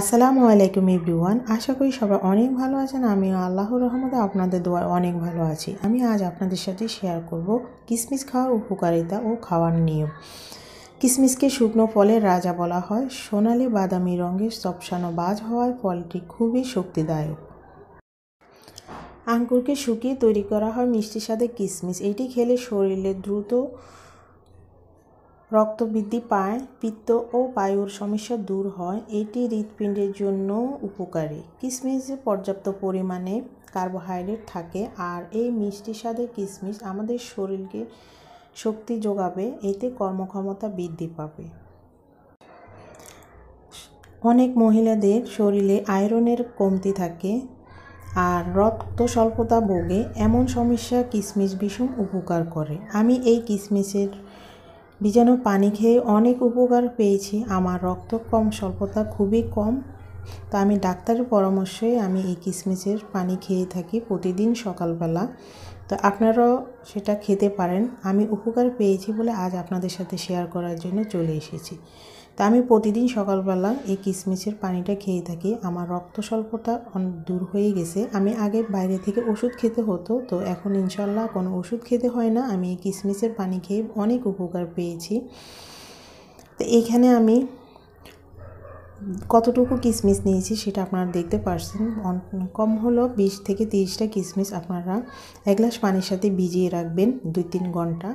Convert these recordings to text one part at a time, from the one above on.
আসসালামু আলাইকুম ইভরিওয়ান আশা করি সবাই অনেক ভালো আছেন আমি আল্লাহ রহমতে আপনাদের দোয়ায় অনেক ভালো আছি আমি আজ আপনাদের সাথে শেয়ার করব কিসমিস খাওয়ার উপকারিতা ও খাওয়ার নিয়ম কিসমিসকে শুকনো ফলের রাজা বলা হয় সোনালি বাদামি রঙের সপসানো বাজ হওয়ায় ফলটি খুবই শক্তিদায়ক আঙ্গুরকে শুকিয়ে তৈরি করা হয় মিষ্টির সাথে কিসমিস এটি খেলে শরীরে দ্রুত রক্ত বৃদ্ধি পায় পিত্ত ও বায়ুর সমস্যা দূর হয় এটি হৃৎপিণ্ডের জন্য উপকারী কিসমিসে পর্যাপ্ত পরিমাণে কার্বোহাইড্রেট থাকে আর এই মিষ্টি স্বাদে কিশমিশ আমাদের শরীরকে শক্তি যোগাবে এতে কর্মক্ষমতা বৃদ্ধি পাবে অনেক মহিলাদের শরীরে আয়রনের কমতি থাকে আর রক্ত স্বল্পতা ভোগে এমন সমস্যা কিশমিশ ভীষণ উপকার করে আমি এই কিশমিশের ভিজানো পানি খেয়ে অনেক উপকার পেয়েছি আমার রক্ত কম স্বল্পতা খুবই কম তো আমি ডাক্তারের পরামর্শে আমি এই কিশমিশের পানি খেয়ে থাকি প্রতিদিন সকালবেলা তো আপনারাও সেটা খেতে পারেন আমি উপকার পেয়েছি বলে আজ আপনাদের সাথে শেয়ার করার জন্য চলে এসেছি তা আমি প্রতিদিন সকালবেলা এই কিশমিশের পানিটা খেয়ে থাকি আমার রক্ত স্বল্পতা দূর হয়ে গেছে আমি আগে বাইরে থেকে ওষুধ খেতে হতো তো এখন ইনশাল্লাহ কোনো ওষুধ খেতে হয় না আমি এই কিশমিশের পানি খেয়ে অনেক উপকার পেয়েছি তো এখানে আমি কতটুকু কিশমিশ নিয়েছি সেটা আপনারা দেখতে পারছেন কম হলো বিশ থেকে তিরিশটা কিশমিশ আপনারা এক গ্লাস পানির সাথে ভিজিয়ে রাখবেন দুই তিন ঘন্টা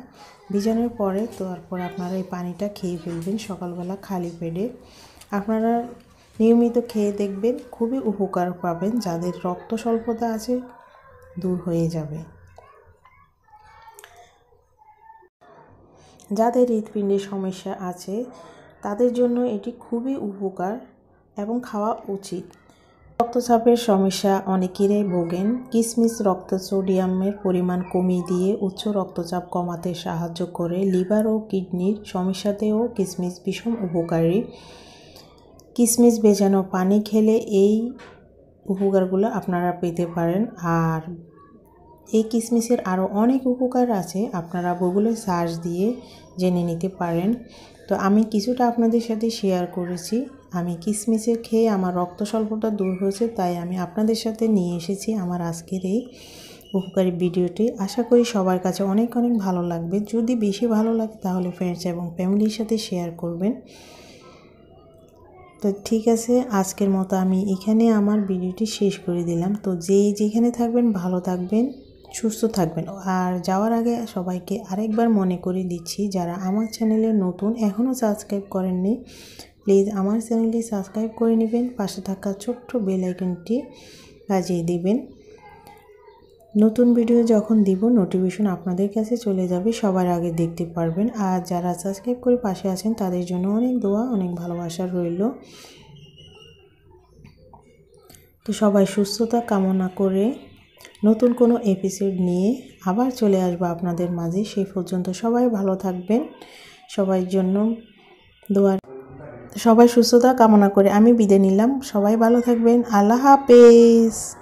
ভিজানোর পরে তারপর আপনারা এই পানিটা খেয়ে ফেলবেন সকালবেলা খালি পেটে আপনারা নিয়মিত খেয়ে দেখবেন খুবই উপকার পাবেন যাদের রক্ত স্বল্পতা আছে দূর হয়ে যাবে যাদের হৃৎপিণ্ডের সমস্যা আছে তাদের জন্য এটি খুবই উপকার এবং খাওয়া উচিত রক্তচাপের সমস্যা অনেকেরই ভোগেন কিসমিস রক্ত সোডিয়ামের পরিমাণ কমিয়ে দিয়ে উচ্চ রক্তচাপ কমাতে সাহায্য করে লিভার ও কিডনির সমস্যাতেও কিসমিস ভীষণ উপকারী কিসমিস বেজানো পানি খেলে এই উপকারগুলো আপনারা পেতে পারেন আর এই কিসমিসের আরও অনেক উপকার আছে আপনারা গুগলে সার্চ দিয়ে জেনে নিতে পারেন তো আমি কিছুটা আপনাদের সাথে শেয়ার করেছি আমি কিসমিসের খেয়ে আমার রক্ত স্বল্পতা দূর হয়েছে তাই আমি আপনাদের সাথে নিয়ে এসেছি আমার আজকের এই উপকারী ভিডিওটি আশা করি সবার কাছে অনেক অনেক ভালো লাগবে যদি বেশি ভালো লাগে তাহলে ফ্রেন্ডস এবং ফ্যামিলির সাথে শেয়ার করবেন তো ঠিক আছে আজকের মতো আমি এখানে আমার ভিডিওটি শেষ করে দিলাম তো যেই যেখানে থাকবেন ভালো থাকবেন সুস্থ থাকবেন আর যাওয়ার আগে সবাইকে আরেকবার মনে করে দিচ্ছি যারা আমার চ্যানেলে নতুন এখনও সাবস্ক্রাইব করেননি প্লিজ আমার চ্যানেলটি সাবস্ক্রাইব করে নেবেন পাশে থাকা ছোট্ট বেল বাজিয়ে দেবেন নতুন ভিডিও যখন দিব নোটিফিকেশন আপনাদের কাছে চলে যাবে সবার আগে দেখতে পারবেন আর যারা সাবস্ক্রাইব করে পাশে আছেন তাদের জন্য অনেক দোয়া অনেক ভালোবাসা রইল তো সবাই সুস্থতা কামনা করে নতুন কোনো এপিসোড নিয়ে আবার চলে আসবো আপনাদের মাঝে সেই পর্যন্ত সবাই ভালো থাকবেন সবার জন্য দোয়ার সবাই সুস্থতা কামনা করে আমি বিদে নিলাম সবাই ভালো থাকবেন আল্লাহ হাফেজ